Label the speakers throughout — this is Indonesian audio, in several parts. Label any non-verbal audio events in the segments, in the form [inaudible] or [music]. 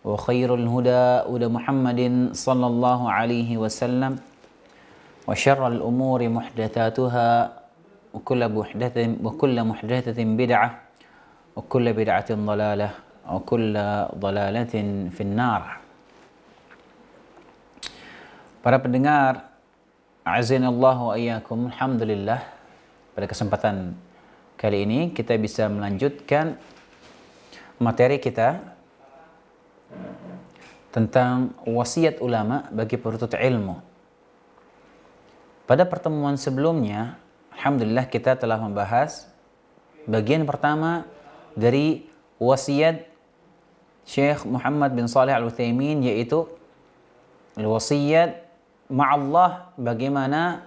Speaker 1: وخير الهدى هدى محمد صلى الله عليه وسلم وشر الأمور محدثاتها وكل محدثة وكل محدثة بدعة وكل بدعة ضلالة وكل ضلالة في النار Para pendengar Azinallahu ayyakum Alhamdulillah Pada kesempatan kali ini kita bisa melanjutkan materi kita tentang wasiat ulama bagi perutut ilmu. Pada pertemuan sebelumnya, alhamdulillah kita telah membahas bagian pertama dari wasiat Syekh Muhammad bin Saleh Al Utsaimin yaitu wasiat ma'allah bagaimana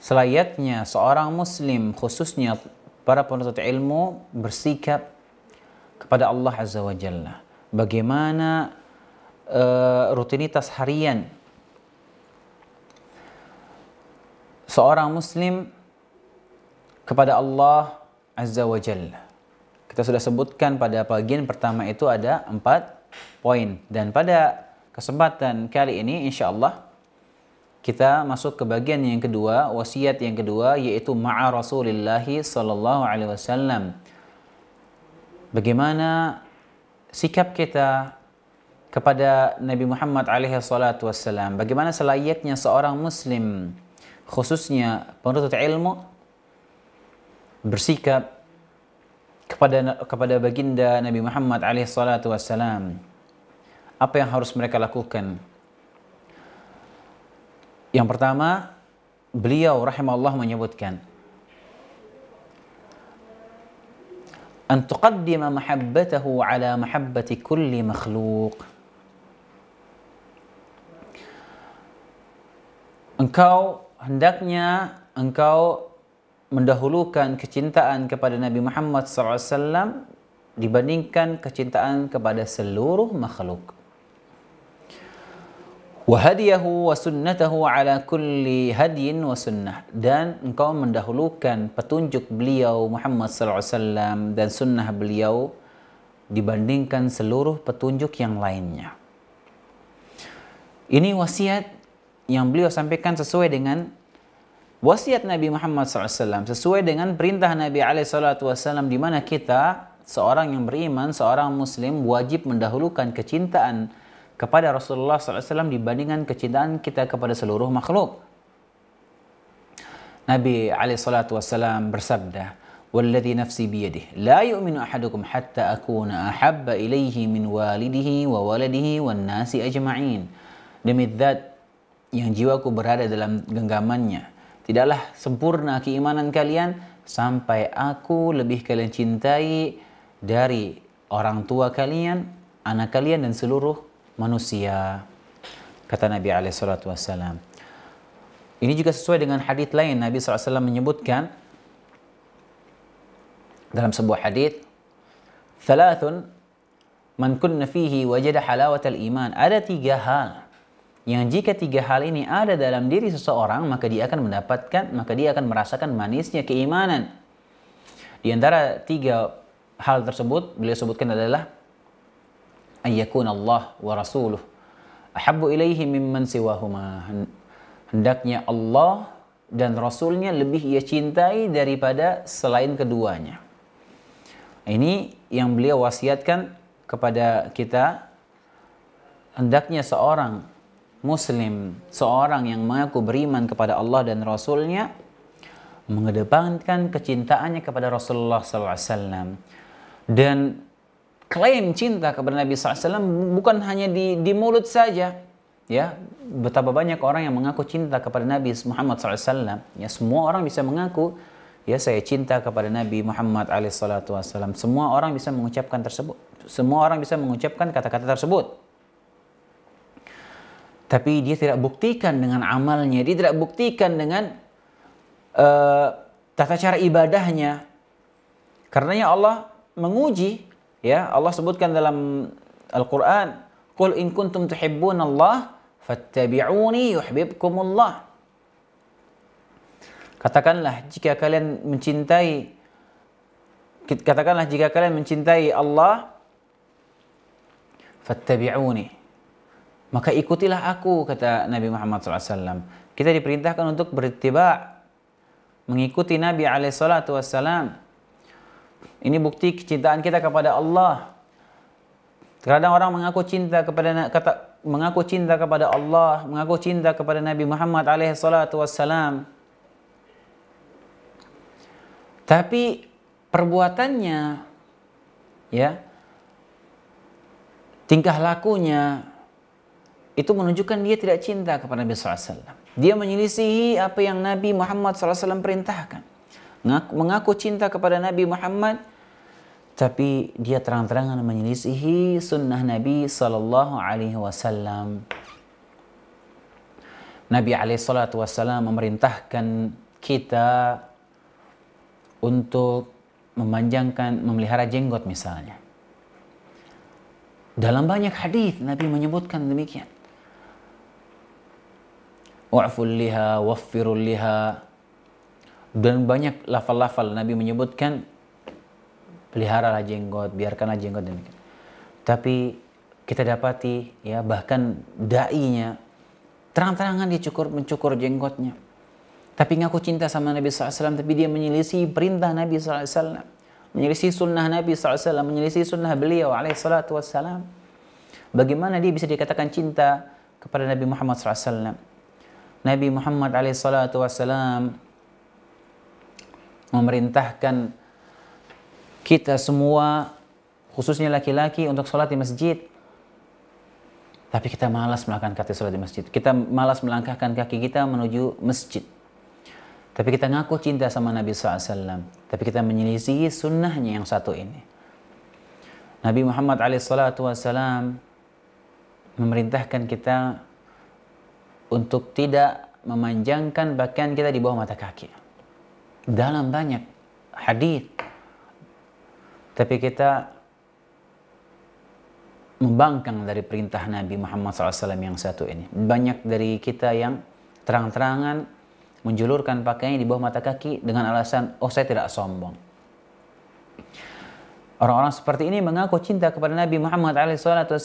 Speaker 1: selayaknya seorang muslim khususnya para penuntut ilmu bersikap kepada Allah Azza wa Jalla. Bagaimana Eh, rutinitas harian. Seorang muslim kepada Allah Azza wa Jalla. Kita sudah sebutkan pada bagian pertama itu ada empat poin. Dan pada kesempatan kali ini insya Allah kita masuk ke bagian yang kedua, wasiat yang kedua yaitu ma'a sallallahu alaihi wasallam. Bagaimana sikap kita kepada Nabi Muhammad alaihi salatu wassalam. Bagaimana selayaknya seorang muslim khususnya penuntut ilmu bersikap kepada kepada baginda Nabi Muhammad alaihi salatu wassalam. Apa yang harus mereka lakukan? Yang pertama, beliau rahimahullah menyebutkan an tuqaddima mahabbatahu ala mahabbati kulli makhluq engkau hendaknya engkau mendahulukan kecintaan kepada Nabi Muhammad SAW dibandingkan kecintaan kepada seluruh makhluk. Wahadiyahu wa sunnatahu ala kulli hadiyin wa sunnah. Dan engkau mendahulukan petunjuk beliau Muhammad SAW dan sunnah beliau dibandingkan seluruh petunjuk yang lainnya. Ini wasiat yang beliau sampaikan sesuai dengan wasiat Nabi Muhammad SAW, sesuai dengan perintah Nabi SAW di mana kita seorang yang beriman, seorang muslim wajib mendahulukan kecintaan kepada Rasulullah SAW dibandingkan kecintaan kita kepada seluruh makhluk. Nabi SAW bersabda, والذي نفسي بيده لا يؤمن أحدكم حتى أكون أحب إليه من والده وولده والناس أجمعين demi zat yang jiwaku berada dalam genggamannya. Tidaklah sempurna keimanan kalian sampai aku lebih kalian cintai dari orang tua kalian, anak kalian dan seluruh manusia. Kata Nabi SAW. Ini juga sesuai dengan hadis lain Nabi SAW menyebutkan dalam sebuah hadis, "Thalathun man kunna fihi wajada halawatal iman." Ada tiga hal yang jika tiga hal ini ada dalam diri seseorang maka dia akan mendapatkan maka dia akan merasakan manisnya keimanan di antara tiga hal tersebut beliau sebutkan adalah ayyakun Allah wa rasuluh ahabbu ilaihi mimman siwahuma hendaknya Allah dan rasulnya lebih ia cintai daripada selain keduanya ini yang beliau wasiatkan kepada kita hendaknya seorang muslim, seorang yang mengaku beriman kepada Allah dan Rasulnya, mengedepankan kecintaannya kepada Rasulullah SAW. Dan klaim cinta kepada Nabi SAW bukan hanya di, di mulut saja, ya betapa banyak orang yang mengaku cinta kepada Nabi Muhammad SAW. Ya semua orang bisa mengaku ya saya cinta kepada Nabi Muhammad SAW. Semua orang bisa mengucapkan tersebut. Semua orang bisa mengucapkan kata-kata tersebut tapi dia tidak buktikan dengan amalnya, dia tidak buktikan dengan uh, tata cara ibadahnya. Karenanya Allah menguji, ya Allah sebutkan dalam Al-Quran, Qul in kuntum tuhibbun Allah, fattabi'uni Allah." Katakanlah jika kalian mencintai katakanlah jika kalian mencintai Allah fattabi'uni maka ikutilah aku kata Nabi Muhammad SAW. Kita diperintahkan untuk bertiba mengikuti Nabi SAW. Ini bukti kecintaan kita kepada Allah. Terkadang orang mengaku cinta kepada kata mengaku cinta kepada Allah, mengaku cinta kepada Nabi Muhammad alaihi Tapi perbuatannya ya tingkah lakunya itu menunjukkan dia tidak cinta kepada Nabi SAW. Dia menyelisihi apa yang Nabi Muhammad SAW perintahkan. Mengaku, cinta kepada Nabi Muhammad, tapi dia terang-terangan menyelisihi sunnah Nabi Sallallahu Alaihi Wasallam. Nabi Alaihi memerintahkan kita untuk memanjangkan, memelihara jenggot misalnya. Dalam banyak hadis Nabi menyebutkan demikian. Wa'ful liha, waffirul liha. Dan banyak lafal-lafal Nabi menyebutkan peliharalah jenggot, biarkanlah jenggot demikian. Tapi kita dapati ya bahkan dai-nya terang-terangan dia cukur mencukur jenggotnya. Tapi ngaku cinta sama Nabi SAW, tapi dia menyelisih perintah Nabi SAW. Menyelisih sunnah Nabi SAW, menyelisih sunnah beliau alaihi salatu wassalam. Bagaimana dia bisa dikatakan cinta kepada Nabi Muhammad SAW? Nabi Muhammad SAW memerintahkan kita semua khususnya laki-laki untuk sholat di masjid tapi kita malas melakukan kaki sholat di masjid kita malas melangkahkan kaki kita menuju masjid tapi kita ngaku cinta sama Nabi SAW tapi kita menyelisihi sunnahnya yang satu ini Nabi Muhammad SAW memerintahkan kita untuk tidak memanjangkan pakaian kita di bawah mata kaki. Dalam banyak hadis. Tapi kita membangkang dari perintah Nabi Muhammad SAW yang satu ini. Banyak dari kita yang terang-terangan menjulurkan pakaian di bawah mata kaki dengan alasan, oh saya tidak sombong. Orang-orang seperti ini mengaku cinta kepada Nabi Muhammad SAW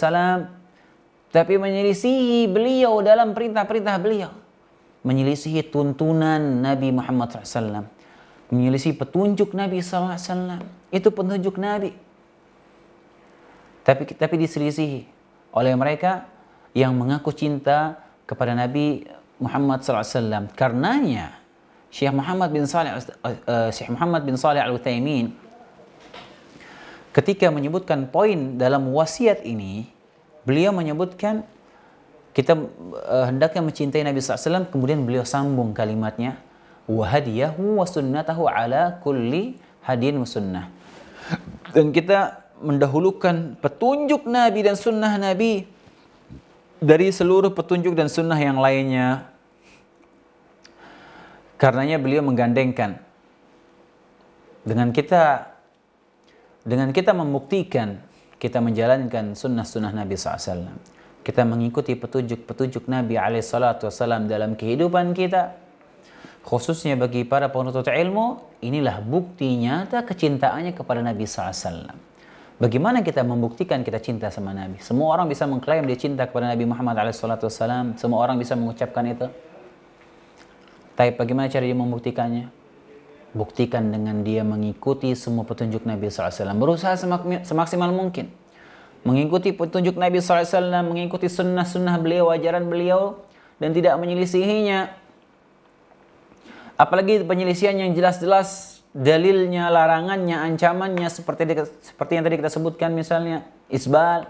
Speaker 1: tapi menyelisihi beliau dalam perintah-perintah beliau menyelisihi tuntunan Nabi Muhammad SAW menyelisihi petunjuk Nabi SAW itu petunjuk Nabi tapi tapi diselisihi oleh mereka yang mengaku cinta kepada Nabi Muhammad SAW karenanya Syekh Muhammad bin Saleh eh, Syekh Muhammad bin Saleh Al Utsaimin ketika menyebutkan poin dalam wasiat ini Beliau menyebutkan kita uh, hendaknya mencintai Nabi SAW, kemudian beliau sambung kalimatnya, wahadiyahu wasunnatahu ala kulli hadin sunnah. Dan kita mendahulukan petunjuk Nabi dan sunnah Nabi dari seluruh petunjuk dan sunnah yang lainnya. Karenanya beliau menggandengkan. Dengan kita dengan kita membuktikan kita menjalankan sunnah-sunnah Nabi SAW. Kita mengikuti petunjuk-petunjuk Nabi SAW dalam kehidupan kita. Khususnya bagi para penuntut ilmu, inilah bukti nyata kecintaannya kepada Nabi SAW. Bagaimana kita membuktikan kita cinta sama Nabi? Semua orang bisa mengklaim dia cinta kepada Nabi Muhammad SAW. Semua orang bisa mengucapkan itu. Tapi bagaimana cara dia membuktikannya? buktikan dengan dia mengikuti semua petunjuk Nabi SAW. Berusaha semaksimal mungkin. Mengikuti petunjuk Nabi SAW, mengikuti sunnah-sunnah beliau, ajaran beliau, dan tidak menyelisihinya. Apalagi penyelisihan yang jelas-jelas dalilnya, larangannya, ancamannya seperti seperti yang tadi kita sebutkan misalnya isbal.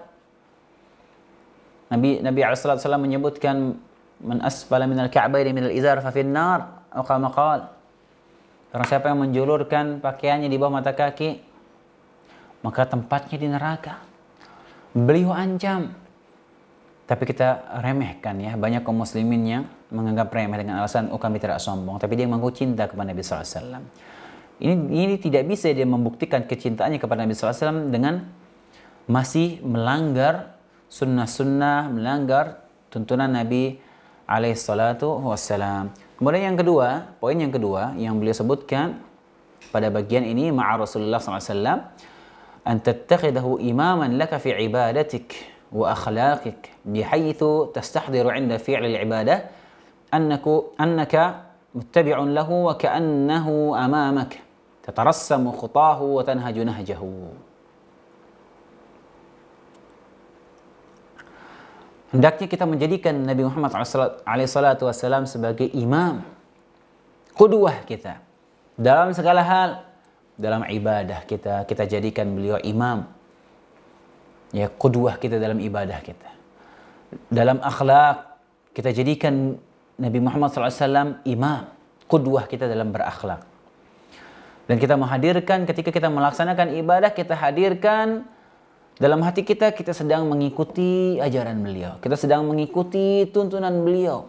Speaker 1: Nabi Nabi SAW menyebutkan man asfala minal min minal izar fa nar atau qala karena siapa yang menjulurkan pakaiannya di bawah mata kaki, maka tempatnya di neraka. Beliau ancam. Tapi kita remehkan ya, banyak kaum muslimin yang menganggap remeh dengan alasan, oh kami tidak sombong. Tapi dia mengaku cinta kepada Nabi Sallallahu SAW. Ini, ini tidak bisa dia membuktikan kecintaannya kepada Nabi SAW dengan masih melanggar sunnah-sunnah, melanggar tuntunan Nabi alaihissalatu wassalam. Kemudian yang kedua, poin yang kedua yang beliau sebutkan pada bagian ini ma'a Rasulullah SAW an tattakhidahu imaman laka fi ibadatik wa akhlaqik bihaythu tastahdiru inda fi'li al-ibadah annaku annaka muttabi'un lahu wa ka'annahu amamak tatarassamu khutahu wa tanhaju nahjahu Hendaknya kita menjadikan Nabi Muhammad SAW sebagai imam, kuduah kita. Dalam segala hal, dalam ibadah kita, kita jadikan beliau imam. Ya, kuduah kita dalam ibadah kita. Dalam akhlak, kita jadikan Nabi Muhammad SAW imam. Kuduah kita dalam berakhlak. Dan kita menghadirkan ketika kita melaksanakan ibadah, kita hadirkan dalam hati kita, kita sedang mengikuti ajaran beliau. Kita sedang mengikuti tuntunan beliau.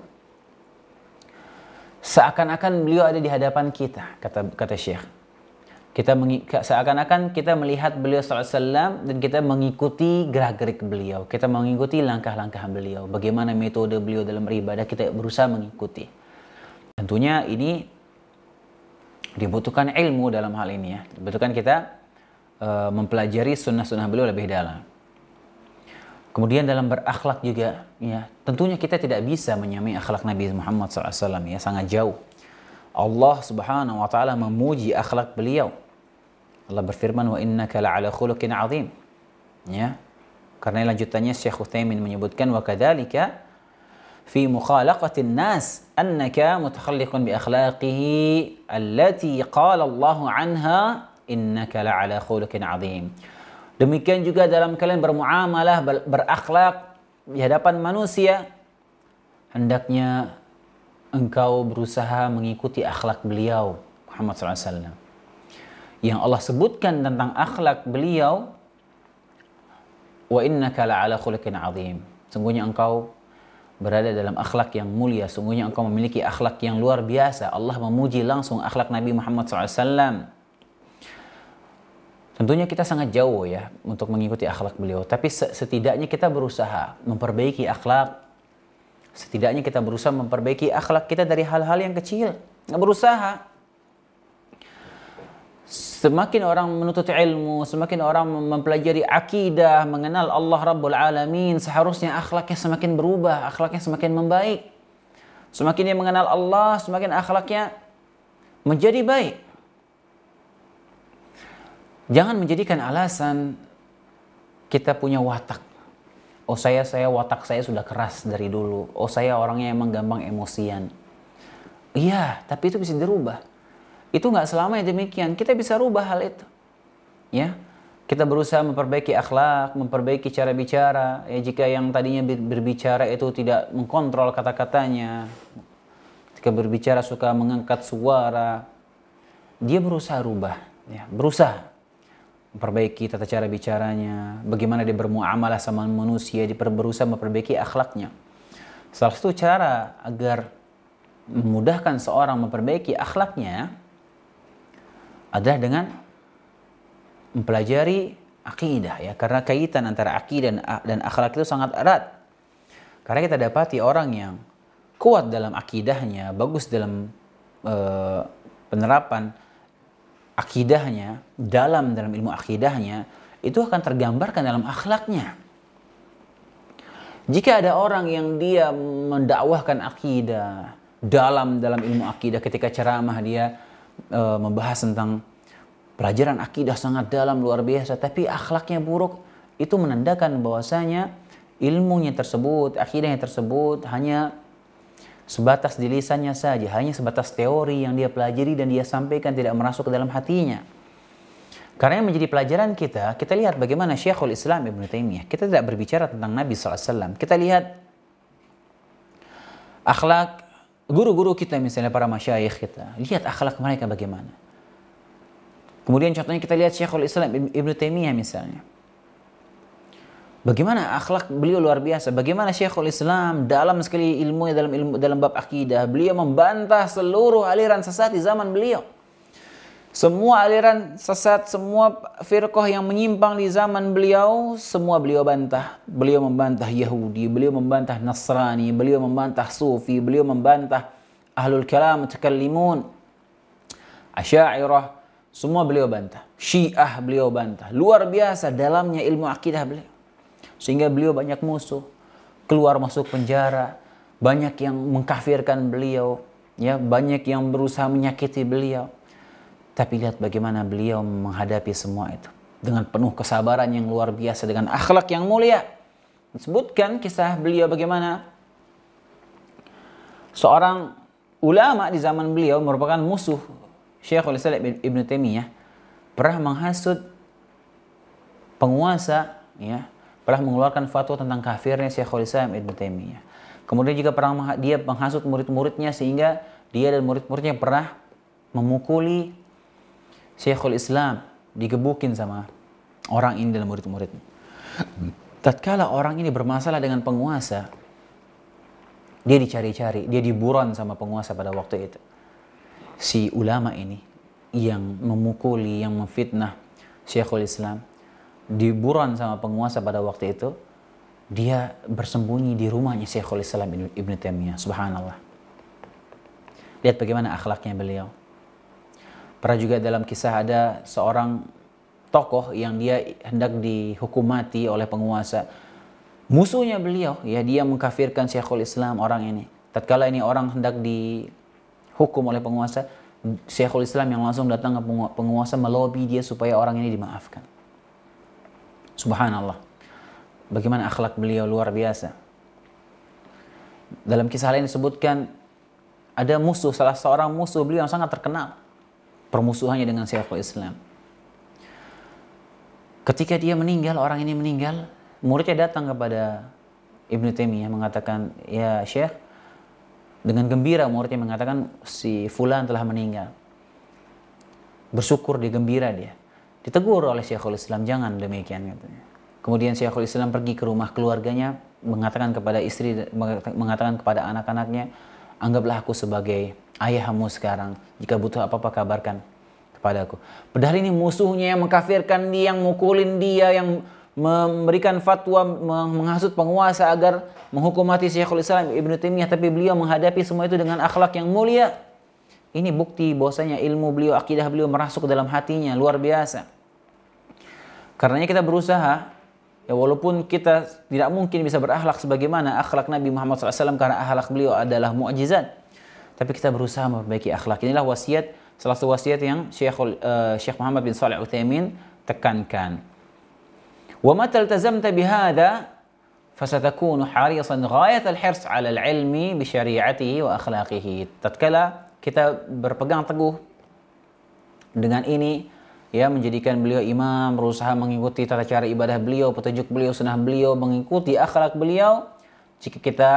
Speaker 1: Seakan-akan beliau ada di hadapan kita, kata kata Syekh. Kita seakan-akan kita melihat beliau SAW dan kita mengikuti gerak-gerik beliau. Kita mengikuti langkah-langkah beliau. Bagaimana metode beliau dalam beribadah, kita berusaha mengikuti. Tentunya ini dibutuhkan ilmu dalam hal ini ya. Dibutuhkan kita Eh, mempelajari sunnah-sunnah beliau lebih dalam. Kemudian dalam berakhlak juga, ya tentunya kita tidak bisa menyamai akhlak Nabi Muhammad SAW ya sangat jauh. Allah Subhanahu Wa Taala memuji akhlak beliau. Allah berfirman wa inna kala ala khulukin azim. Ya. Karena lanjutannya Syekh Uthaymin menyebutkan wa kadalika fi mukhalaqatin nas annaka mutakhalliqun bi akhlaqihi allati qala Allah anha innaka la'ala khuluqin azim. Demikian juga dalam kalian bermuamalah, berakhlak di hadapan manusia. Hendaknya engkau berusaha mengikuti akhlak beliau Muhammad SAW. Yang Allah sebutkan tentang akhlak beliau, wa innaka la'ala khuluqin azim. Sungguhnya engkau berada dalam akhlak yang mulia. Sungguhnya engkau memiliki akhlak yang luar biasa. Allah memuji langsung akhlak Nabi Muhammad SAW. Tentunya kita sangat jauh ya untuk mengikuti akhlak beliau, tapi setidaknya kita berusaha memperbaiki akhlak. Setidaknya kita berusaha memperbaiki akhlak kita dari hal-hal yang kecil. Berusaha. Semakin orang menuntut ilmu, semakin orang mempelajari akidah, mengenal Allah Rabbul Alamin, seharusnya akhlaknya semakin berubah, akhlaknya semakin membaik. Semakin dia mengenal Allah, semakin akhlaknya menjadi baik. Jangan menjadikan alasan kita punya watak. Oh saya saya watak saya sudah keras dari dulu. Oh saya orangnya emang gampang emosian. Iya, tapi itu bisa dirubah. Itu nggak selamanya demikian. Kita bisa rubah hal itu. Ya, kita berusaha memperbaiki akhlak, memperbaiki cara bicara. Ya, jika yang tadinya berbicara itu tidak mengkontrol kata-katanya, jika berbicara suka mengangkat suara, dia berusaha rubah, ya, berusaha perbaiki tata cara bicaranya, bagaimana dia bermuamalah sama manusia, dia berusaha memperbaiki akhlaknya. Salah satu cara agar memudahkan seorang memperbaiki akhlaknya adalah dengan mempelajari akidah ya karena kaitan antara akidah dan, akhlak itu sangat erat karena kita dapati orang yang kuat dalam akidahnya bagus dalam e, penerapan akidahnya, dalam dalam ilmu akidahnya, itu akan tergambarkan dalam akhlaknya. Jika ada orang yang dia mendakwahkan akidah, dalam dalam ilmu akidah ketika ceramah dia e, membahas tentang pelajaran akidah sangat dalam luar biasa tapi akhlaknya buruk itu menandakan bahwasanya ilmunya tersebut akidahnya tersebut hanya Sebatas di lisannya saja, hanya sebatas teori yang dia pelajari dan dia sampaikan tidak merasuk ke dalam hatinya. Karena yang menjadi pelajaran kita, kita lihat bagaimana Syekhul Islam Ibn Taimiyah. Kita tidak berbicara tentang Nabi SAW. Kita lihat akhlak guru-guru kita misalnya para masyayikh kita. Lihat akhlak mereka bagaimana. Kemudian contohnya kita lihat Syekhul Islam Ibn Taimiyah misalnya. Bagaimana akhlak beliau luar biasa. Bagaimana Syekhul Islam dalam sekali ilmu dalam ilmu dalam bab akidah, beliau membantah seluruh aliran sesat di zaman beliau. Semua aliran sesat, semua firqah yang menyimpang di zaman beliau, semua beliau bantah. Beliau membantah Yahudi, beliau membantah Nasrani, beliau membantah Sufi, beliau membantah Ahlul Kalam, Mutakallimun, Asyairah, semua beliau bantah. Syiah beliau bantah. Luar biasa dalamnya ilmu akidah beliau. Sehingga beliau banyak musuh, keluar masuk penjara, banyak yang mengkafirkan beliau, ya banyak yang berusaha menyakiti beliau. Tapi lihat bagaimana beliau menghadapi semua itu dengan penuh kesabaran yang luar biasa dengan akhlak yang mulia. sebutkan kisah beliau bagaimana seorang ulama di zaman beliau merupakan musuh Syekhul Islam Ibn Taimiyah pernah menghasut penguasa ya pernah mengeluarkan fatwa tentang kafirnya Syekhul Islam Ibn Taimiyah. Kemudian juga pernah dia menghasut murid-muridnya sehingga dia dan murid-muridnya pernah memukuli Syekhul Islam, digebukin sama orang ini dan murid-muridnya. Tatkala orang ini bermasalah dengan penguasa, dia dicari-cari, dia diburon sama penguasa pada waktu itu. Si ulama ini yang memukuli, yang memfitnah Syekhul Islam, diburan sama penguasa pada waktu itu, dia bersembunyi di rumahnya Syekhul Islam Ibn Taimiyah. Subhanallah. Lihat bagaimana akhlaknya beliau. Pernah juga dalam kisah ada seorang tokoh yang dia hendak dihukum mati oleh penguasa. Musuhnya beliau, ya dia mengkafirkan Syekhul Islam orang ini. Tatkala ini orang hendak dihukum oleh penguasa, Syekhul Islam yang langsung datang ke penguasa melobi dia supaya orang ini dimaafkan. Subhanallah. Bagaimana akhlak beliau luar biasa. Dalam kisah lain disebutkan ada musuh, salah seorang musuh beliau yang sangat terkenal. Permusuhannya dengan Syekhul Islam. Ketika dia meninggal, orang ini meninggal, muridnya datang kepada Ibnu Taimiyah mengatakan, "Ya Syekh, dengan gembira muridnya mengatakan si fulan telah meninggal." Bersyukur dia gembira dia. Ditegur oleh Syekhul Islam, jangan demikian katanya. Kemudian Syekhul Islam pergi ke rumah keluarganya, mengatakan kepada istri, mengatakan kepada anak-anaknya, anggaplah aku sebagai ayahmu sekarang. Jika butuh apa-apa kabarkan kepada aku. Padahal ini musuhnya yang mengkafirkan dia, yang mukulin dia, yang memberikan fatwa menghasut penguasa agar menghukum mati Syekhul Islam Ibnu Taimiyah tapi beliau menghadapi semua itu dengan akhlak yang mulia. Ini bukti bahwasanya ilmu beliau, akidah beliau merasuk dalam hatinya luar biasa. Karenanya kita berusaha ya walaupun kita tidak mungkin bisa berakhlak sebagaimana akhlak Nabi Muhammad SAW karena akhlak beliau adalah muajizat. Tapi kita berusaha memperbaiki akhlak. Inilah wasiat salah satu wasiat yang Syekh uh, eh, Syekh Muhammad bin Salih Utsaimin tekankan. Wa mata iltazamta bihadha فستكون حريصا غاية الحرص على العلم بشريعته tatkala kita berpegang teguh dengan ini ya menjadikan beliau imam, berusaha mengikuti tata cara ibadah beliau, petunjuk beliau, sunnah beliau, mengikuti akhlak beliau. Jika kita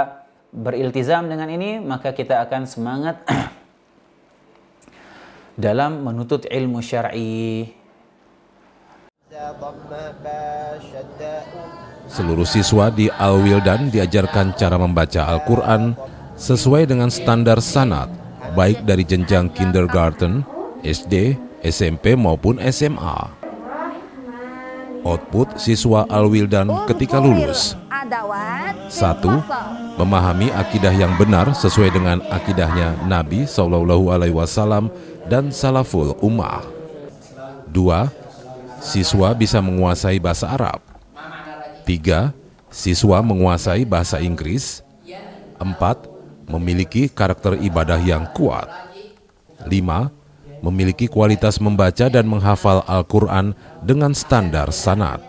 Speaker 1: beriltizam dengan ini, maka kita akan semangat [clears throat] dalam menuntut ilmu syar'i.
Speaker 2: Seluruh siswa di Al-Wildan diajarkan cara membaca Al-Quran sesuai dengan standar sanad baik dari jenjang kindergarten, SD, SMP maupun SMA. Output siswa Alwildan ketika lulus. satu Memahami akidah yang benar sesuai dengan akidahnya Nabi Shallallahu Alaihi Wasallam dan Salaful Ummah. Dua Siswa bisa menguasai bahasa Arab. Tiga Siswa menguasai bahasa Inggris. Empat Memiliki karakter ibadah yang kuat. Lima memiliki kualitas membaca dan menghafal Al-Quran dengan standar sanad.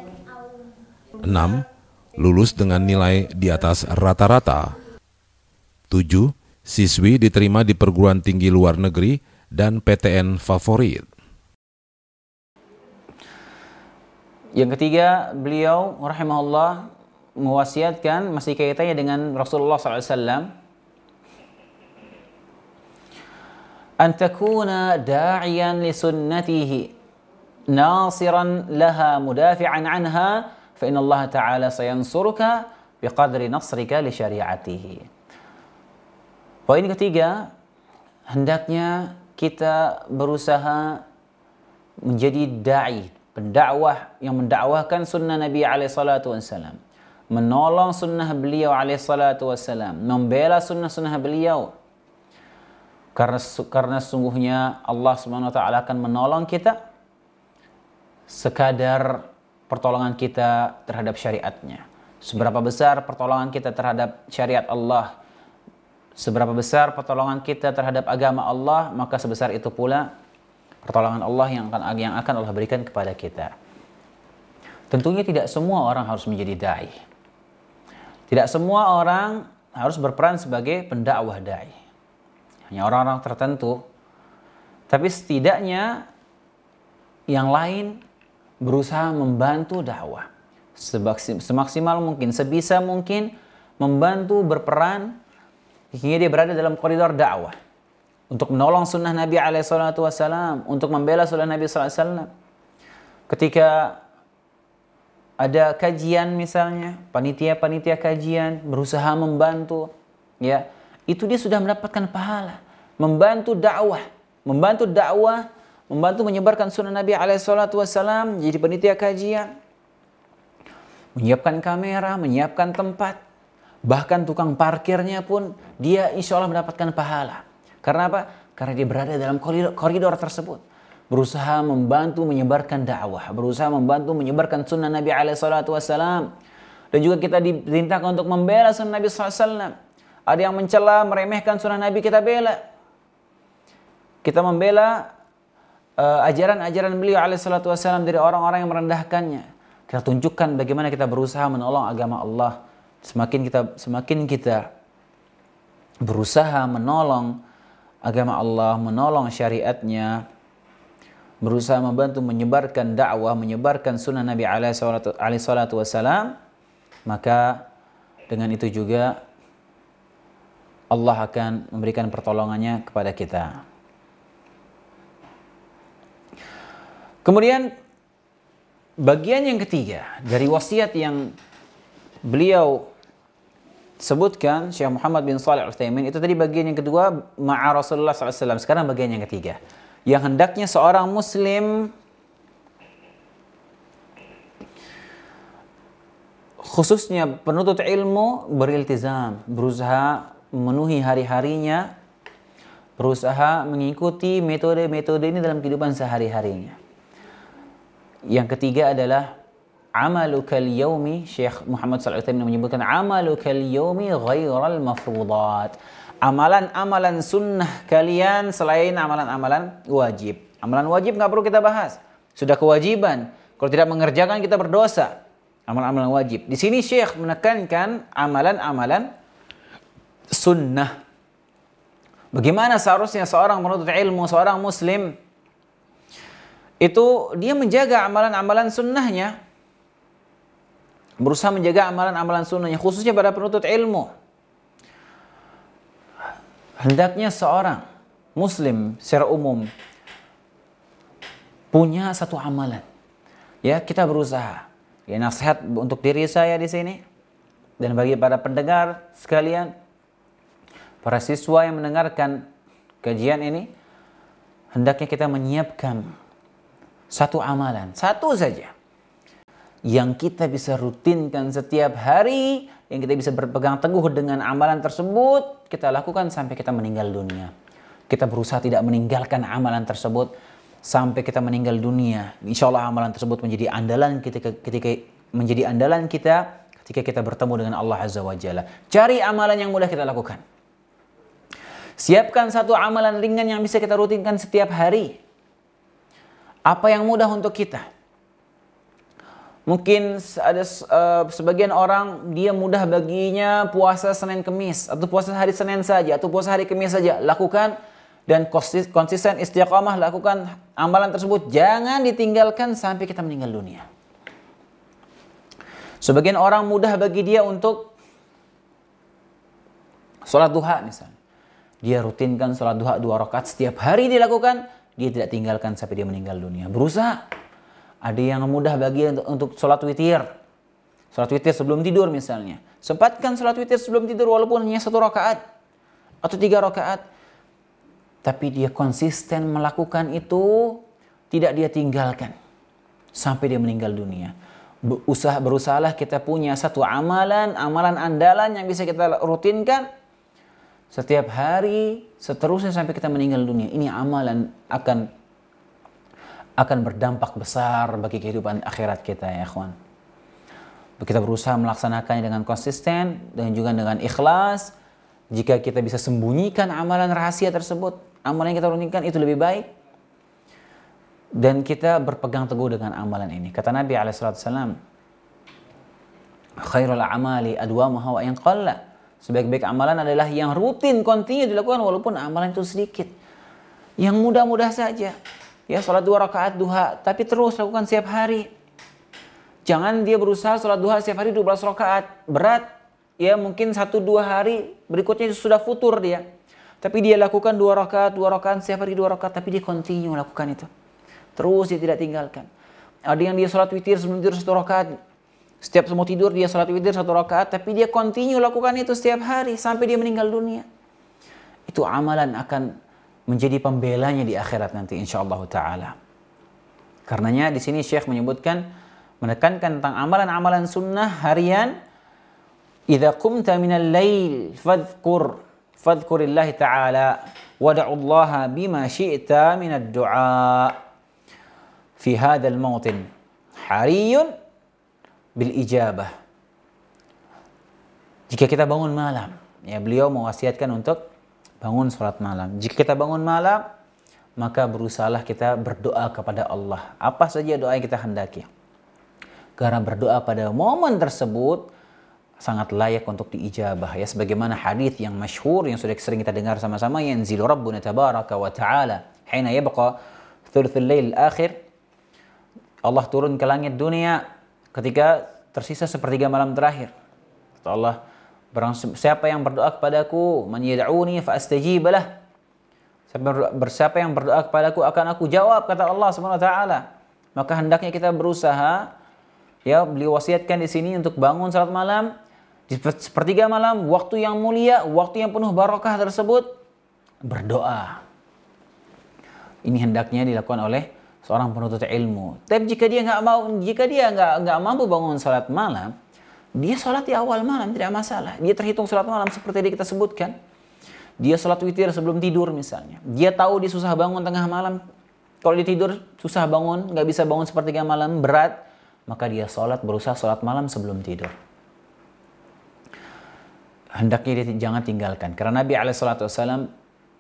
Speaker 2: 6. Lulus dengan nilai di atas rata-rata. 7. Siswi diterima di perguruan tinggi luar negeri dan PTN favorit.
Speaker 1: Yang ketiga, beliau rahimahullah mewasiatkan masih kaitannya dengan Rasulullah SAW أن تكون داعيا لسنته ناصرا لها مدافعا عنها فإن الله تعالى سينصرك بقدر نصرك لشريعته Poin ketiga, hendaknya kita berusaha menjadi dai, pendakwah yang mendakwahkan sunnah Nabi alaihissalatu menolong sunnah beliau alaihissalatu membela sunnah-sunnah beliau karena karena sungguhnya Allah Subhanahu wa taala akan menolong kita sekadar pertolongan kita terhadap syariatnya. Seberapa besar pertolongan kita terhadap syariat Allah, seberapa besar pertolongan kita terhadap agama Allah, maka sebesar itu pula pertolongan Allah yang akan yang akan Allah berikan kepada kita. Tentunya tidak semua orang harus menjadi dai. Tidak semua orang harus berperan sebagai pendakwah dai hanya orang-orang tertentu. Tapi setidaknya yang lain berusaha membantu dakwah semaksimal mungkin, sebisa mungkin membantu berperan hingga dia berada dalam koridor dakwah untuk menolong sunnah Nabi SAW, untuk membela sunnah Nabi SAW. Ketika ada kajian misalnya, panitia-panitia kajian berusaha membantu, ya itu dia sudah mendapatkan pahala, membantu dakwah, membantu dakwah, membantu menyebarkan sunnah Nabi SAW jadi penitia kajian, menyiapkan kamera, menyiapkan tempat, bahkan tukang parkirnya pun dia insya Allah mendapatkan pahala. Karena apa? Karena dia berada dalam koridor, koridor tersebut. Berusaha membantu menyebarkan dakwah, berusaha membantu menyebarkan sunnah Nabi alaihissalatu Dan juga kita diperintahkan untuk membela sunnah Nabi SAW ada yang mencela, meremehkan sunnah Nabi kita bela. Kita membela eh, ajaran-ajaran uh, beliau alaihissalatu wassalam dari orang-orang yang merendahkannya. Kita tunjukkan bagaimana kita berusaha menolong agama Allah. Semakin kita semakin kita berusaha menolong agama Allah, menolong syariatnya, berusaha membantu menyebarkan dakwah, menyebarkan sunnah Nabi alaihissalatu wassalam, maka dengan itu juga Allah akan memberikan pertolongannya kepada kita. Kemudian bagian yang ketiga dari wasiat yang beliau sebutkan Syekh Muhammad bin Shalih Al-Utsaimin itu tadi bagian yang kedua ma'a Rasulullah SAW. Sekarang bagian yang ketiga. Yang hendaknya seorang muslim khususnya penuntut ilmu beriltizam, berusaha memenuhi hari-harinya, berusaha mengikuti metode-metode ini dalam kehidupan sehari-harinya. Yang ketiga adalah amalukal yaumi Syekh Muhammad Sallallahu SAW menyebutkan amalukal yaumi ghairal mafrudat amalan-amalan sunnah kalian selain amalan-amalan wajib amalan wajib nggak perlu kita bahas sudah kewajiban kalau tidak mengerjakan kita berdosa amalan-amalan wajib di sini Syekh menekankan amalan-amalan sunnah. Bagaimana seharusnya seorang menuntut ilmu, seorang muslim itu dia menjaga amalan-amalan sunnahnya. Berusaha menjaga amalan-amalan sunnahnya, khususnya pada penuntut ilmu. Hendaknya seorang muslim secara umum punya satu amalan. Ya, kita berusaha. Ya, nasihat untuk diri saya di sini dan bagi para pendengar sekalian Para siswa yang mendengarkan kajian ini, hendaknya kita menyiapkan satu amalan, satu saja. Yang kita bisa rutinkan setiap hari, yang kita bisa berpegang teguh dengan amalan tersebut, kita lakukan sampai kita meninggal dunia. Kita berusaha tidak meninggalkan amalan tersebut sampai kita meninggal dunia. Insya Allah amalan tersebut menjadi andalan ketika, ketika menjadi andalan kita ketika kita bertemu dengan Allah Azza wa Jalla. Cari amalan yang mudah kita lakukan. Siapkan satu amalan ringan yang bisa kita rutinkan setiap hari. Apa yang mudah untuk kita? Mungkin ada eh, sebagian orang dia mudah baginya puasa Senin Kemis atau puasa hari Senin saja atau puasa hari Kemis saja. Lakukan dan konsisten istiqamah lakukan amalan tersebut. Jangan ditinggalkan sampai kita meninggal dunia. Sebagian orang mudah bagi dia untuk sholat duha misalnya. Dia rutinkan sholat duha dua rakaat setiap hari dilakukan. Dia tidak tinggalkan sampai dia meninggal dunia. Berusaha. Ada yang mudah bagi untuk, untuk sholat witir. Sholat witir sebelum tidur misalnya. Sempatkan sholat witir sebelum tidur walaupun hanya satu rakaat. Atau tiga rakaat. Tapi dia konsisten melakukan itu. Tidak dia tinggalkan. Sampai dia meninggal dunia usaha berusahalah kita punya satu amalan, amalan andalan yang bisa kita rutinkan setiap hari seterusnya sampai kita meninggal dunia ini amalan akan akan berdampak besar bagi kehidupan akhirat kita ya ikhwan kita berusaha melaksanakannya dengan konsisten dan juga dengan ikhlas jika kita bisa sembunyikan amalan rahasia tersebut amalan yang kita runingkan itu lebih baik dan kita berpegang teguh dengan amalan ini kata Nabi alaihissalam khairul amali adua wa yang qalla Sebaik-baik amalan adalah yang rutin kontinu dilakukan walaupun amalan itu sedikit. Yang mudah-mudah saja. Ya sholat dua rakaat duha tapi terus lakukan setiap hari. Jangan dia berusaha sholat duha setiap hari 12 rakaat. Berat. Ya mungkin satu dua hari berikutnya sudah futur dia. Tapi dia lakukan dua rakaat, dua rakaat, setiap hari dua rakaat. Tapi dia continue lakukan itu. Terus dia tidak tinggalkan. Ada yang dia sholat witir sebelum tidur satu rakaat setiap mau tidur dia sholat witir satu rakaat, tapi dia continue lakukan itu setiap hari sampai dia meninggal dunia. Itu amalan akan menjadi pembelanya di akhirat nanti insya Allah taala. Karenanya di sini Syekh menyebutkan menekankan tentang amalan-amalan sunnah harian idza qumta minal lail fadhkur fadhkurillah taala Allah bima syi'ta minad du'a fi hadzal mautin hariyun bil ijabah. Jika kita bangun malam, ya beliau mewasiatkan untuk bangun sholat malam. Jika kita bangun malam, maka berusahalah kita berdoa kepada Allah. Apa saja doa yang kita hendaki. Karena berdoa pada momen tersebut sangat layak untuk diijabah ya sebagaimana hadis yang masyhur yang sudah sering kita dengar sama-sama yang zilu rabbuna tabaraka wa taala hina yabqa thuluthul lail akhir Allah turun ke langit dunia ketika tersisa sepertiga malam terakhir. Kata Allah, Barang siapa yang berdoa kepadaku, man yad'uni fastajib lah. Siapa yang berdoa kepadaku akan aku jawab kata Allah Subhanahu wa taala. Maka hendaknya kita berusaha ya beliau wasiatkan di sini untuk bangun salat malam di sepertiga malam waktu yang mulia, waktu yang penuh barokah tersebut berdoa. Ini hendaknya dilakukan oleh seorang penuntut ilmu. Tapi jika dia nggak mau, jika dia nggak nggak mampu bangun salat malam, dia salat di awal malam tidak masalah. Dia terhitung salat malam seperti yang kita sebutkan. Dia salat witir sebelum tidur misalnya. Dia tahu dia susah bangun tengah malam. Kalau dia tidur susah bangun, nggak bisa bangun sepertiga malam berat, maka dia salat berusaha salat malam sebelum tidur. Hendaknya dia jangan tinggalkan karena Nabi alaihi salatu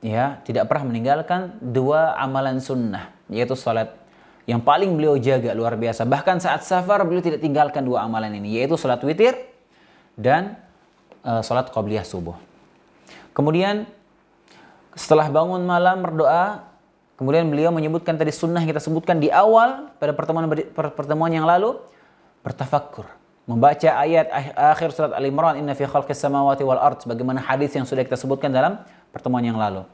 Speaker 1: ya tidak pernah meninggalkan dua amalan sunnah yaitu salat yang paling beliau jaga luar biasa bahkan saat safar beliau tidak tinggalkan dua amalan ini yaitu salat witir dan uh, salat qabliyah subuh kemudian setelah bangun malam berdoa kemudian beliau menyebutkan tadi sunnah yang kita sebutkan di awal pada pertemuan pertemuan yang lalu bertafakur membaca ayat ah-, akhir surat Al Imran inna fi khalqis samawati wal ard sebagaimana hadis yang sudah kita sebutkan dalam pertemuan yang lalu.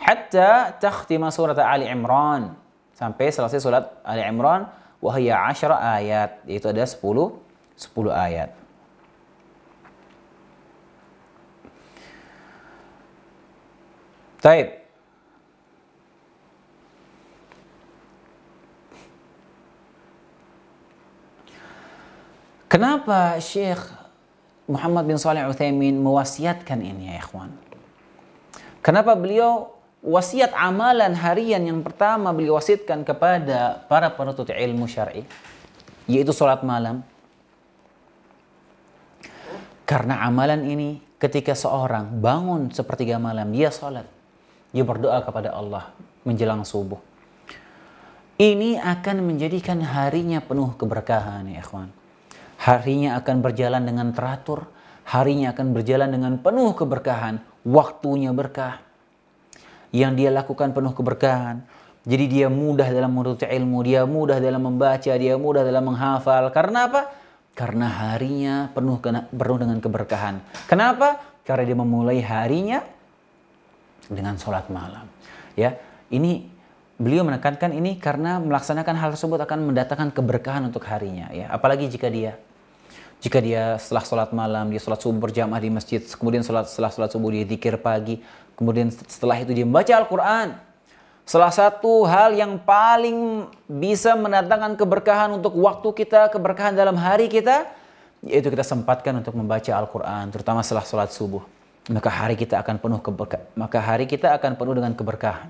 Speaker 1: Hatta takhtima surat Ali Imran. Sampai selesai surat Ali Imran. Wahia asyara ayat. Yaitu ada 10, 10 ayat. Taib. Kenapa Syekh Muhammad bin Salih Uthaymin mewasiatkan ini ya ikhwan? Kenapa beliau wasiat amalan harian yang pertama beliau wasiatkan kepada para penuntut ilmu syar'i yaitu sholat malam. Karena amalan ini ketika seorang bangun sepertiga malam dia sholat, dia berdoa kepada Allah menjelang subuh. Ini akan menjadikan harinya penuh keberkahan ya ikhwan. Harinya akan berjalan dengan teratur, harinya akan berjalan dengan penuh keberkahan, waktunya berkah. Yang dia lakukan penuh keberkahan. Jadi dia mudah dalam menuntut ilmu, dia mudah dalam membaca, dia mudah dalam menghafal. Karena apa? Karena harinya penuh penuh dengan keberkahan. Kenapa? Karena dia memulai harinya dengan sholat malam. Ya, ini beliau menekankan ini karena melaksanakan hal tersebut akan mendatangkan keberkahan untuk harinya. Ya, apalagi jika dia jika dia setelah sholat malam, dia sholat subuh berjamaah di masjid, kemudian sholat, setelah sholat subuh dia dikir pagi, kemudian setelah itu dia membaca Al-Quran. Salah satu hal yang paling bisa mendatangkan keberkahan untuk waktu kita, keberkahan dalam hari kita, yaitu kita sempatkan untuk membaca Al-Quran, terutama setelah sholat subuh. Maka hari kita akan penuh keberkahan. Maka hari kita akan penuh dengan keberkahan.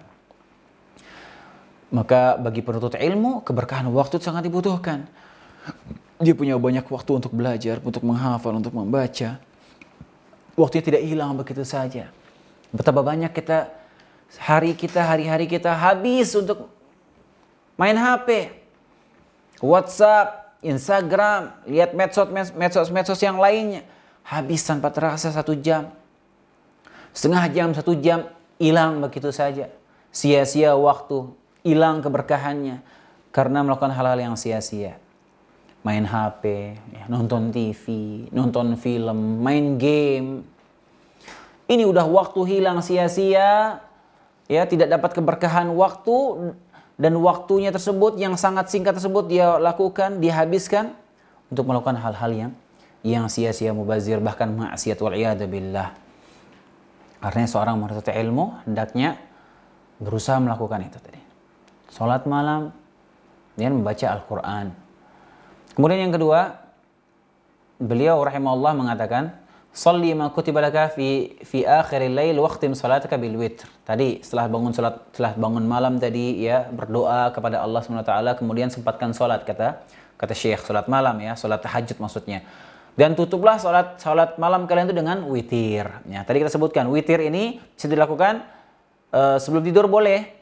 Speaker 1: Maka bagi penuntut ilmu, keberkahan waktu sangat dibutuhkan. Dia punya banyak waktu untuk belajar, untuk menghafal, untuk membaca. Waktunya tidak hilang begitu saja. Betapa banyak kita hari kita, hari-hari kita habis untuk main HP, WhatsApp, Instagram, lihat medsos-medsos yang lainnya. Habis tanpa terasa satu jam, setengah jam, satu jam, hilang begitu saja. Sia-sia waktu, hilang keberkahannya karena melakukan hal-hal yang sia-sia main HP, ya, nonton TV, nonton film, main game. Ini udah waktu hilang sia-sia, ya tidak dapat keberkahan waktu dan waktunya tersebut yang sangat singkat tersebut dia lakukan, dihabiskan untuk melakukan hal-hal yang yang sia-sia mubazir bahkan maksiat wal billah. Artinya seorang menuntut ilmu hendaknya berusaha melakukan itu tadi. Salat malam dan membaca Al-Qur'an Kemudian yang kedua, beliau rahimahullah mengatakan, "Shalli ma kutiba laka fi fi akhiril lail waqtim salataka bil witr." Tadi setelah bangun salat setelah bangun malam tadi ya berdoa kepada Allah Subhanahu wa taala kemudian sempatkan salat kata kata Syekh salat malam ya, salat tahajud maksudnya. Dan tutuplah salat salat malam kalian itu dengan witir. Ya, tadi kita sebutkan witir ini bisa dilakukan uh, sebelum tidur boleh,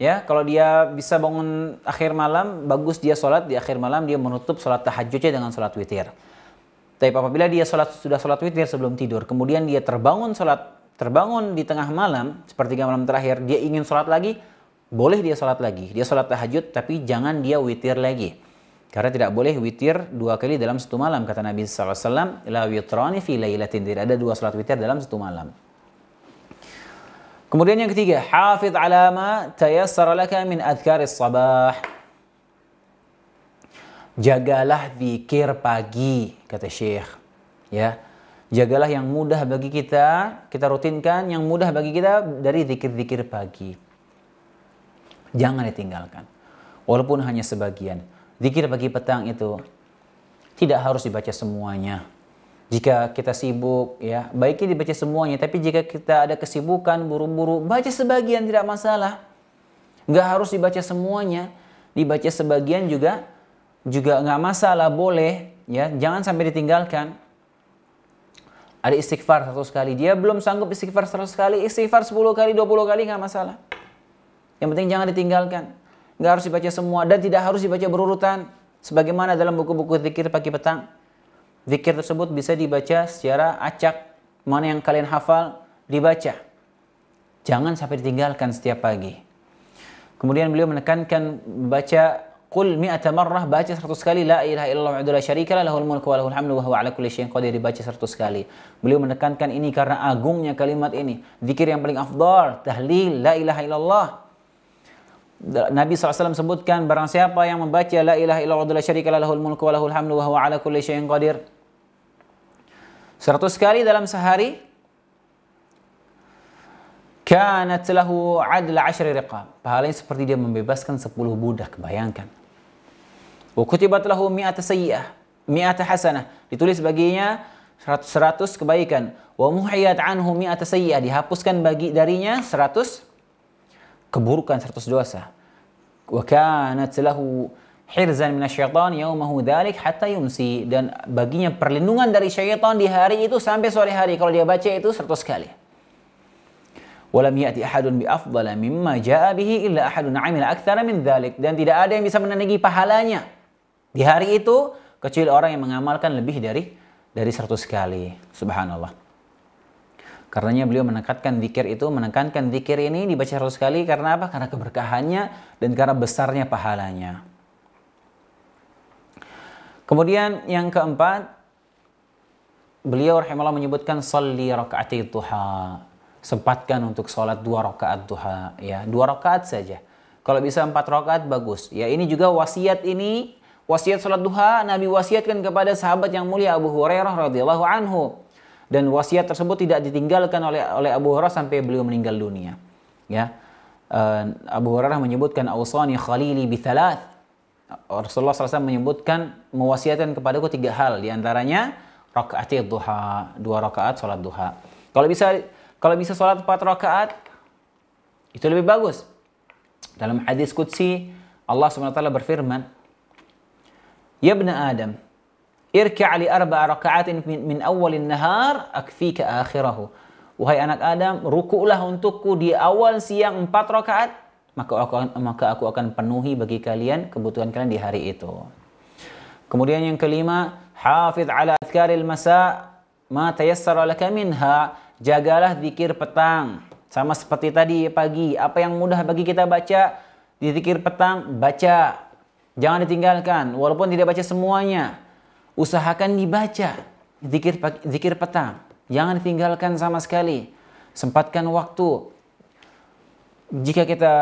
Speaker 1: Ya, kalau dia bisa bangun akhir malam, bagus dia sholat di akhir malam, dia menutup sholat tahajudnya dengan sholat witir. Tapi apabila dia sholat, sudah sholat witir sebelum tidur, kemudian dia terbangun sholat terbangun di tengah malam, seperti malam terakhir, dia ingin sholat lagi, boleh dia sholat lagi. Dia sholat tahajud, tapi jangan dia witir lagi. Karena tidak boleh witir dua kali dalam satu malam, kata Nabi SAW, La witrani fi laylatin, tidak ada dua sholat witir dalam satu malam. Kemudian yang ketiga, hafidh alama tayassara laka min adhkaris sabah. Jagalah zikir pagi, kata Syekh. Ya. Jagalah yang mudah bagi kita, kita rutinkan yang mudah bagi kita dari zikir-zikir pagi. Jangan ditinggalkan. Walaupun hanya sebagian. Zikir pagi petang itu tidak harus dibaca semuanya jika kita sibuk, ya baiknya dibaca semuanya. Tapi jika kita ada kesibukan, buru-buru, baca sebagian tidak masalah. Nggak harus dibaca semuanya. Dibaca sebagian juga juga nggak masalah, boleh. Ya, jangan sampai ditinggalkan. Ada istighfar satu kali. Dia belum sanggup istighfar satu kali, istighfar 10 kali, 20 kali nggak masalah. Yang penting jangan ditinggalkan. Nggak harus dibaca semua dan tidak harus dibaca berurutan. Sebagaimana dalam buku-buku zikir pagi petang. Zikir tersebut bisa dibaca secara acak, mana yang kalian hafal dibaca. Jangan sampai ditinggalkan setiap pagi. Kemudian beliau menekankan baca Qul mi'ata marrah, baca seratus kali La ilaha illallah wa'adu la syarika la lahul mulku wa lahul hamdu wa huwa ala kulli syai'in qadir Baca seratus kali Beliau menekankan ini karena agungnya kalimat ini Zikir yang paling afdal, tahlil, la ilaha illallah Nabi SAW sebutkan barang siapa yang membaca la ilaha illallah la syarika lahul mulku wa lahul hamdu wa huwa ala kulli syai'in qadir. 100 kali dalam sehari kanat lahu adl 'ashri riqab. Pahalanya seperti dia membebaskan 10 budak, bayangkan. Wa kutibat lahu mi'at sayyi'ah, mi'at hasanah. Ditulis baginya 100, kebaikan. Wa muhiyat anhu mi'at sayyi'ah, dihapuskan bagi darinya 100 keburukan 100 dosa. Wa kanat lahu hirzan minasyaitan yaumahu dhalik hatta yumsi dan baginya perlindungan dari syaitan di hari itu sampai sore hari kalau dia baca itu 100 kali. Walam ya'ti ahadun bi afdala mimma ja'a bihi illa ahadun 'amila aktsara min dalik dan tidak ada yang bisa menandingi pahalanya di hari itu kecuali orang yang mengamalkan lebih dari dari 100 kali. Subhanallah. Karenanya beliau menekankan zikir itu, menekankan zikir ini dibaca harus sekali karena apa? Karena keberkahannya dan karena besarnya pahalanya. Kemudian yang keempat, beliau rahimahullah menyebutkan salli rakaati duha. Sempatkan untuk sholat dua rakaat duha, ya dua rakaat saja. Kalau bisa empat rakaat bagus. Ya ini juga wasiat ini wasiat sholat duha Nabi wasiatkan kepada sahabat yang mulia Abu Hurairah radhiyallahu anhu dan wasiat tersebut tidak ditinggalkan oleh oleh Abu Hurairah sampai beliau meninggal dunia. Ya. Eh, Abu Hurairah menyebutkan ausani khalili bi Rasulullah SAW menyebutkan mewasiatkan kepadaku tiga hal diantaranya rakaat duha dua rakaat sholat duha kalau bisa kalau bisa sholat empat rakaat itu lebih bagus dalam hadis Qudsi Allah swt berfirman ya Adam Irka' li arba'a raka'atin min, min awalin nahar akfika akhirahu. Wahai anak Adam, rukulah untukku di awal siang empat rakaat, maka aku akan, maka aku akan penuhi bagi kalian kebutuhan kalian di hari itu. Kemudian yang kelima, hafidh ala azkaril masa ma tayassara laka minha. Jagalah zikir petang. Sama seperti tadi pagi, apa yang mudah bagi kita baca di zikir petang, baca. Jangan ditinggalkan walaupun tidak baca semuanya. Usahakan dibaca zikir, zikir petang. Jangan tinggalkan sama sekali. Sempatkan waktu. Jika kita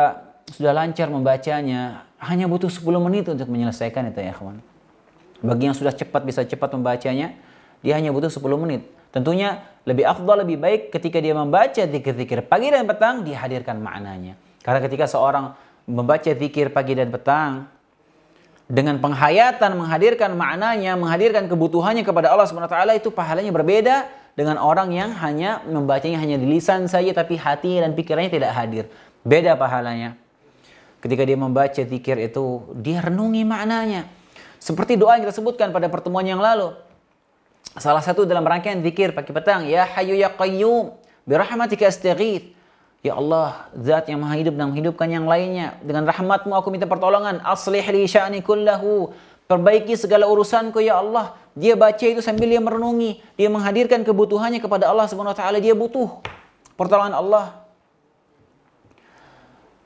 Speaker 1: sudah lancar membacanya, hanya butuh 10 menit untuk menyelesaikan itu ya kawan. Bagi yang sudah cepat bisa cepat membacanya, dia hanya butuh 10 menit. Tentunya lebih afdal, lebih baik ketika dia membaca zikir-zikir pagi dan petang dihadirkan maknanya. Karena ketika seorang membaca zikir pagi dan petang, dengan penghayatan menghadirkan maknanya, menghadirkan kebutuhannya kepada Allah Subhanahu wa taala itu pahalanya berbeda dengan orang yang hanya membacanya hanya di lisan saja tapi hati dan pikirannya tidak hadir. Beda pahalanya. Ketika dia membaca zikir itu, dia renungi maknanya. Seperti doa yang kita sebutkan pada pertemuan yang lalu. Salah satu dalam rangkaian zikir pagi petang, ya Hayu ya Qayyum, bi rahmatika astaghith. Ya Allah, zat yang maha hidup dan menghidupkan yang lainnya. Dengan rahmatmu aku minta pertolongan. Aslih li sya'ni kullahu. Perbaiki segala urusanku ya Allah. Dia baca itu sambil dia merenungi. Dia menghadirkan kebutuhannya kepada Allah subhanahu wa ta'ala. Dia butuh pertolongan Allah.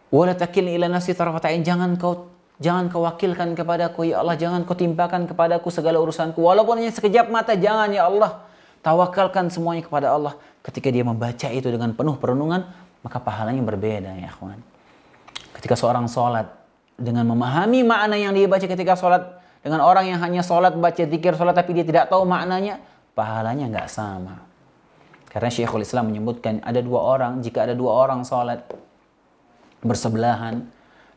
Speaker 1: Wala takil ila nasi tarafatain. Jangan kau Jangan kau wakilkan kepadaku ya Allah, jangan kau timpakan kepadaku segala urusanku walaupun hanya sekejap mata jangan ya Allah. Tawakalkan semuanya kepada Allah. Ketika dia membaca itu dengan penuh perenungan, maka pahalanya berbeda ya kawan. Ketika seorang sholat dengan memahami makna yang dia baca ketika sholat dengan orang yang hanya sholat baca zikir sholat tapi dia tidak tahu maknanya pahalanya nggak sama. Karena Syekhul Islam menyebutkan ada dua orang jika ada dua orang sholat bersebelahan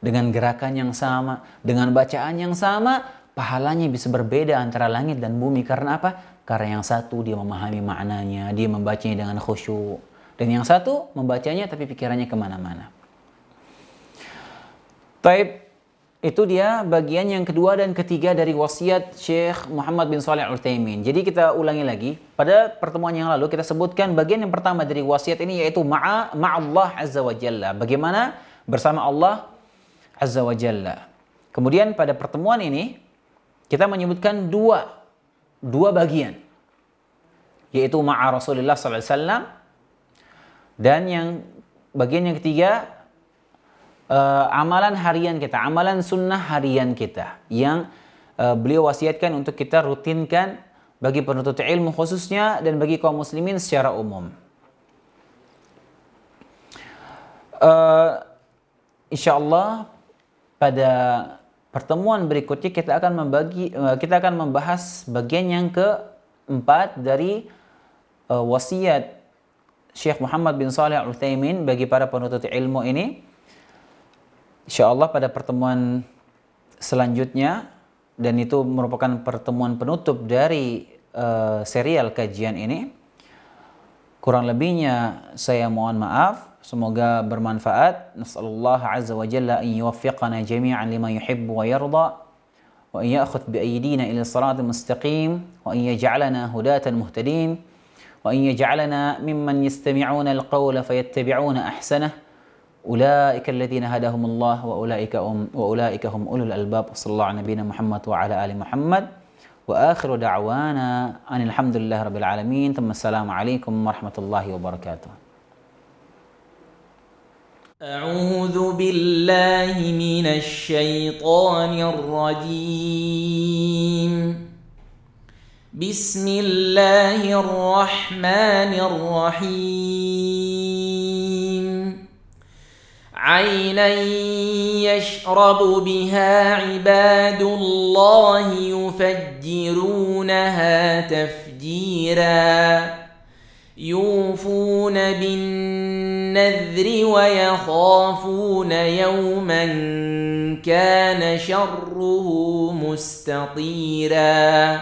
Speaker 1: dengan gerakan yang sama dengan bacaan yang sama pahalanya bisa berbeda antara langit dan bumi karena apa? Karena yang satu dia memahami maknanya, dia membacanya dengan khusyuk dan yang satu membacanya tapi pikirannya kemana-mana. Taib, itu dia bagian yang kedua dan ketiga dari wasiat Syekh Muhammad bin Saleh Al taimin Jadi kita ulangi lagi. Pada pertemuan yang lalu kita sebutkan bagian yang pertama dari wasiat ini yaitu ma'a allah azza wa jalla. Bagaimana bersama Allah azza wa jalla. Kemudian pada pertemuan ini kita menyebutkan dua dua bagian yaitu ma'a Rasulullah sallallahu alaihi wasallam dan yang bagian yang ketiga uh, amalan harian kita, amalan sunnah harian kita yang uh, beliau wasiatkan untuk kita rutinkan bagi penuntut ilmu khususnya dan bagi kaum muslimin secara umum. Uh, eh, insya Allah pada pertemuan berikutnya kita akan membagi kita akan membahas bagian yang keempat dari uh, wasiat Syekh Muhammad bin Saleh Al Utsaimin bagi para penuntut ilmu ini. Insya Allah pada pertemuan selanjutnya dan itu merupakan pertemuan penutup dari uh, serial kajian ini. Kurang lebihnya saya mohon maaf. Semoga bermanfaat. Nasallallahu azza wa jalla an yuwaffiqana jami'an lima yuhibbu wa yarda. وأن يأخذ بأيدينا إلى الصراط المستقيم وأن يجعلنا هداة muhtadin. وأن يجعلنا ممن يستمعون القول فيتبعون أحسنه أولئك الذين هداهم الله وأولئك هم, وأولئك هم أولو الألباب وصلى الله على نبينا محمد وعلى آل محمد وآخر دعوانا أن الحمد لله رب العالمين ثم السلام عليكم ورحمة الله وبركاته
Speaker 3: أعوذ بالله من الشيطان الرجيم بسم الله الرحمن الرحيم عينا يشرب بها عباد الله يفجرونها تفجيرا يوفون بالنذر ويخافون يوما كان شره مستطيرا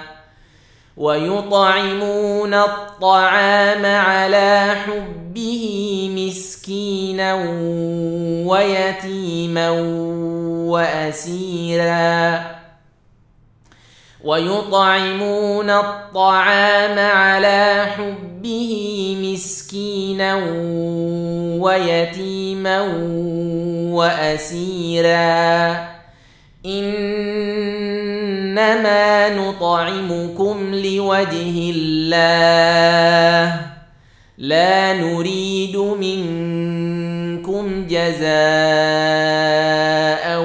Speaker 3: ويطعمون الطعام على حبه مسكينا ويتيما واسيرا ويطعمون الطعام على حبه مسكينا ويتيما واسيرا انما نطعمكم لوجه الله لا نريد منكم جزاء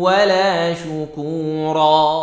Speaker 3: ولا شكورا